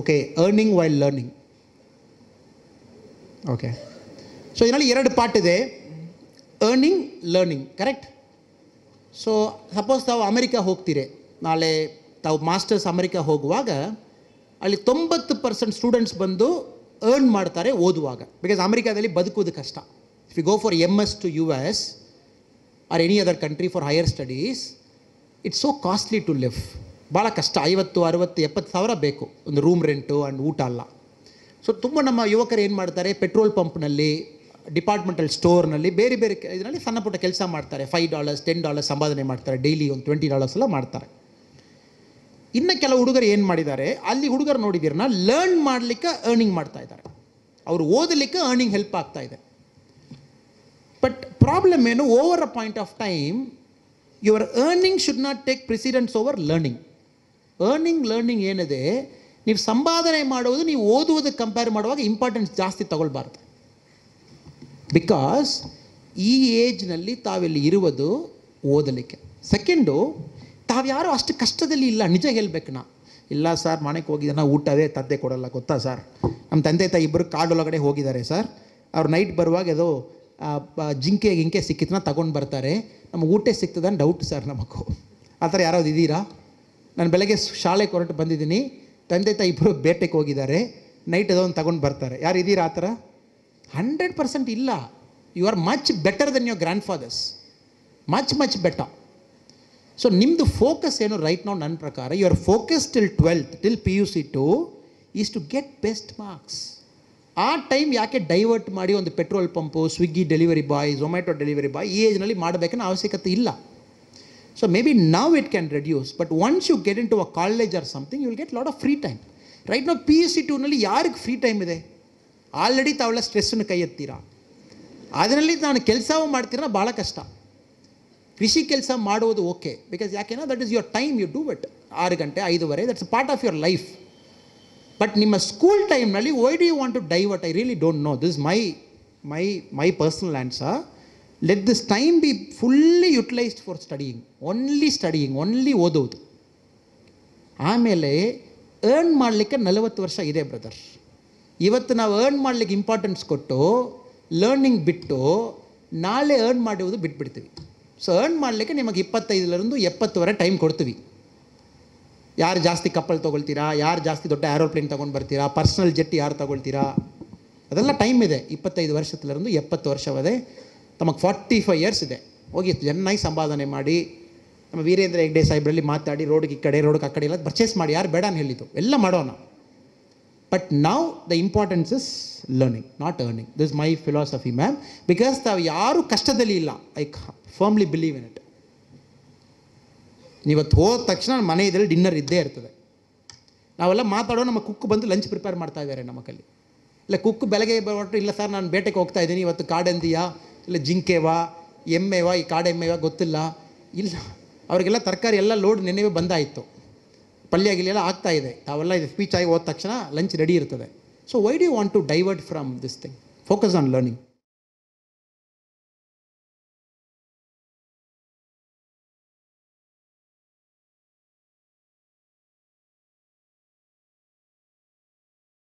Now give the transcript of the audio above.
Okay earning while learning okay so ಇದರಲ್ಲಿ ಎರಡು part ಇದೆ earning learning correct so suppose ತಾವು ಅಮೆರಿಕ ಹೋಗ್ತೀರಿ ನಾಳೆ ತಾವು ಮಾಸ್ಟರ್ಸ್ ಅಮೆರಿಕ ಹೋಗುವಾಗ ಅಲ್ಲಿ ತೊಂಬತ್ತು ಪರ್ಸೆಂಟ್ ಸ್ಟೂಡೆಂಟ್ಸ್ ಬಂದು ಅರ್ನ್ ಮಾಡ್ತಾರೆ ಓದುವಾಗ ಬಿಕಾಸ್ ಅಮೆರಿಕಾದಲ್ಲಿ ಬದುಕುವುದು ಕಷ್ಟ if you go for M S to U S or any other country for higher studies it's so costly to live ಭಾಳ ಕಷ್ಟ ಐವತ್ತು ಅರುವತ್ತು ಎಪ್ಪತ್ತು ಸಾವಿರ ಬೇಕು ಒಂದು ರೂಮ್ ರೆಂಟು ಆ್ಯಂಡ್ ಊಟ ಅಲ್ಲ ಸೊ ತುಂಬ ನಮ್ಮ ಯುವಕರು ಏನು ಮಾಡ್ತಾರೆ ಪೆಟ್ರೋಲ್ ಪಂಪ್ನಲ್ಲಿ ಡಿಪಾರ್ಟ್ಮೆಂಟಲ್ ಸ್ಟೋರ್ನಲ್ಲಿ ಬೇರೆ ಬೇರೆ ಇದರಲ್ಲಿ ಸಣ್ಣ ಪುಟ್ಟ ಕೆಲಸ ಮಾಡ್ತಾರೆ ಫೈವ್ ಡಾಲರ್ಸ್ ಟೆನ್ ಡಾಲರ್ಸ್ ಸಂಪಾದನೆ ಮಾಡ್ತಾರೆ ಡೈಲಿ ಒಂದು ಟ್ವೆಂಟಿ ಡಾಲರ್ಸ್ ಎಲ್ಲ ಮಾಡ್ತಾರೆ ಇನ್ನು ಕೆಲವು ಹುಡುಗರು ಏನು ಮಾಡಿದ್ದಾರೆ ಅಲ್ಲಿ ಹುಡುಗರು ನೋಡಿದ್ದೀರನ್ನ ಲರ್ನ್ ಮಾಡಲಿಕ್ಕೆ ಅರ್ನಿಂಗ್ ಮಾಡ್ತಾ ಇದ್ದಾರೆ ಅವರು ಓದಲಿಕ್ಕೆ ಅರ್ನಿಂಗ್ ಹೆಲ್ಪ್ ಆಗ್ತಾ ಇದೆ ಬಟ್ ಪ್ರಾಬ್ಲಮ್ ಏನು over a point of time your earning should not take precedence over learning earning learning ಏನಿದೆ ನೀವು ಸಂಪಾದನೆ ಮಾಡೋದು ನೀವು ಓದುವುದಕ್ಕೆ ಕಂಪೇರ್ ಮಾಡುವಾಗ ಇಂಪಾರ್ಟೆನ್ಸ್ ಜಾಸ್ತಿ ತಗೊಳ್ಬಾರ್ದು ಬಿಕಾಸ್ ಈ ಏಜ್ನಲ್ಲಿ ತಾವಿಲ್ಲಿ ಇರುವುದು ಓದಲಿಕ್ಕೆ ಸೆಕೆಂಡು ತಾವ್ಯಾರು ಅಷ್ಟು ಕಷ್ಟದಲ್ಲಿ ಇಲ್ಲ ನಿಜ ಹೇಳಬೇಕು ನಾ ಇಲ್ಲ ಸರ್ ಮನೆಗೆ ಹೋಗಿದ್ದಾನ ಊಟವೇ ತಂದೆ ಕೊಡಲ್ಲ ಗೊತ್ತಾ ಸರ್ ನಮ್ಮ ತಂದೆ ತಾಯಿ ಇಬ್ಬರು ಕಾಡೊಳಗಡೆ ಹೋಗಿದ್ದಾರೆ ಸರ್ ಅವ್ರು ನೈಟ್ ಬರುವಾಗ ಅದು ಜಿಂಕೆ ಗಿಂಕೆ ಸಿಕ್ಕಿತನ ತಗೊಂಡು ಬರ್ತಾರೆ ನಮಗೆ ಊಟ ಸಿಗ್ತದ ಡೌಟ್ ಸರ್ ನಮಗೂ ಆ ಥರ ಯಾರಾದ್ರು ಇದ್ದೀರಾ ನಾನು ಬೆಳಗ್ಗೆ ಶಾಲೆಗೆ ಹೊರಟು ಬಂದಿದ್ದೀನಿ ತಂದೆ ತಾಯಿ ಇಬ್ಬರು ಬೇಟೆಗೆ ಹೋಗಿದ್ದಾರೆ ನೈಟ್ ಅದೊಂದು ತಗೊಂಡು ಬರ್ತಾರೆ ಯಾರು ಇದ್ದೀರಾ ಆ ಥರ ಹಂಡ್ರೆಡ್ ಪರ್ಸೆಂಟ್ ಇಲ್ಲ you are much better then your grandfathers much much better so ನಿಮ್ಮದು ಫೋಕಸ್ ಏನು ರೈಟ್ ನಾವು ನನ್ನ ಪ್ರಕಾರ you are focus till twelfth till P U C two is to get best marks ಆ time ಯಾಕೆ divert ಮಾಡಿ ಒಂದು petrol pump Swiggy delivery boy Zomato delivery boy ಈ ಏಜ್ನಲ್ಲಿ ಮಾಡಬೇಕನ್ನೋ ಅವಶ್ಯಕತೆ ಇಲ್ಲ So maybe now it can reduce, but once you get into a college or something, you will get a lot of free time. Right ನಾವು P U C ಟೂನಲ್ಲಿ ಯಾರಿಗೆ free time ಇದೆ already ತಾವೆಲ್ಲ ಸ್ಟ್ರೆಸ್ಸನ್ನು ಕೈ ಎತ್ತೀರಾ ಅದರಲ್ಲಿ ನಾನು ಕೆಲಸವೂ ಮಾಡ್ತೀರಾ ಭಾಳ ಕಷ್ಟ ಕೃಷಿ ಕೆಲಸ ಮಾಡುವುದು ಓಕೆ ಬಿಕಾಸ್ ಯಾಕೆನಾ that is your time you do it ಆರು ಗಂಟೆ ಐದುವರೆ that's part of your life but ನಿಮ್ಮ ಸ್ಕೂಲ್ ಟೈಮ್ನಲ್ಲಿ why do you want to divert I really don't know this my my my personal answer let this time be fully utilised for studying only studying only ಓದೋದು ಆಮೇಲೆ ಏರ್ನ್ ಮಾಡಲಿಕ್ಕೆ ನಲವತ್ತು ವರ್ಷ ಇದೆ brother ಇವತ್ತು ನಾವು ಏರ್ನ್ ಮಾಡಲಿಕ್ಕೆ ಇಂಪಾರ್ಟೆನ್ಸ್ ಕೊಟ್ಟು ಲರ್ನಿಂಗ್ ಬಿಟ್ಟು ನಾಳೆ ಅರ್ನ್ ಮಾಡುವುದು ಬಿಟ್ಬಿಡ್ತೀವಿ ಸೊ ಅರ್ನ್ ಮಾಡಲಿಕ್ಕೆ ನಿಮಗೆ ಇಪ್ಪತ್ತೈದರಿಂದ ಎಪ್ಪತ್ತುವರೆ ಟೈಮ್ ಕೊಡ್ತೀವಿ ಯಾರು ಜಾಸ್ತಿ ಕಪ್ಪಲ್ ತೊಗೊಳ್ತೀರಾ ಯಾರು ಜಾಸ್ತಿ ದೊಡ್ಡ ಆ್ಯರೋಪ್ಲೇನ್ ತೊಗೊಂಡು ಬರ್ತೀರಾ ಪರ್ಸ್ನಲ್ ಜೆಟ್ ಯಾರು ತೊಗೊಳ್ತೀರಾ ಅದೆಲ್ಲ ಟೈಮ್ ಇದೆ ಇಪ್ಪತ್ತೈದು ವರ್ಷದಲ್ಲಿರಂದು ಎಪ್ಪತ್ತು ವರ್ಷವದೆ ತಮಗೆ ಫಾರ್ಟಿ ಫೈವ್ ಇಯರ್ಸ್ ಇದೆ ಹೋಗಿ ಚೆನ್ನಾಗಿ ಸಂಪಾದನೆ ಮಾಡಿ ನಮ್ಮ ವೀರೇಂದ್ರ ಹೆಗ್ಡೆ ಸಾಹೇಬ್ರಲ್ಲಿ ಮಾತಾಡಿ ರೋಡ್ಗೆ ಈ ಕಡೆ ರೋಡ್ಗೆ ಆ ಕಡೆ ಎಲ್ಲ ಪರ್ಚೇಸ್ ಮಾಡಿ ಯಾರು ಬೇಡ ಅಂತ ಹೇಳಿದ್ದು ಎಲ್ಲ ಮಾಡೋಣ ಬಟ್ ನಾವು the importance is learning not earning this my philosophy ma'am because ತಾವು ಯಾರೂ ಕಷ್ಟದಲ್ಲಿ ಇಲ್ಲ I firmly believe in it ನೀವತ್ತು ಹೋದ ತಕ್ಷಣ ಮನೆ ಡಿನ್ನರ್ ಇದ್ದೇ ಇರ್ತದೆ ನಾವೆಲ್ಲ ಮಾತಾಡೋ ನಮ್ಮ ಕುಕ್ ಬಂದು ಲಂಚ್ ಪ್ರಿಪೇರ್ ಮಾಡ್ತಾ ಇದ್ದಾರೆ ನಮ್ಮ ಕಲ್ಲಿ ಇಲ್ಲ ಕುಕ್ ಬೆಳಗ್ಗೆ ಬರೋಟ್ರು ಇಲ್ಲ ಸರ್ ನಾನು ಬೇಟೆಗೆ ಹೋಗ್ತಾ ಇದ್ದೀನಿ ಇವತ್ತು ಕಾಡಂದಿಯಾ ಇಲ್ಲ ಜಿಂಕೆವಾ ಎಮ್ಮೆವಾ ಈ ಕಾಡೆಮ್ಮೆವಾ ಗೊತ್ತಿಲ್ಲ ಇಲ್ಲ ಅವರಿಗೆಲ್ಲ ತರಕಾರಿ ಎಲ್ಲ ಲೋಡ್ ನೆನೆವೇ ಬಂದಾಯಿತು ಪಲ್ಯ ಎಲ್ಲ ಆಗ್ತಾ ಇದೆ ತಾವೆಲ್ಲ ಇದು ಸ್ಪೀಚ್ ಆಗಿ ಹೋದ ತಕ್ಷಣ ಲಂಚ್ ರೆಡಿ ಇರ್ತದೆ so why do you want to divert from this thing focus on learning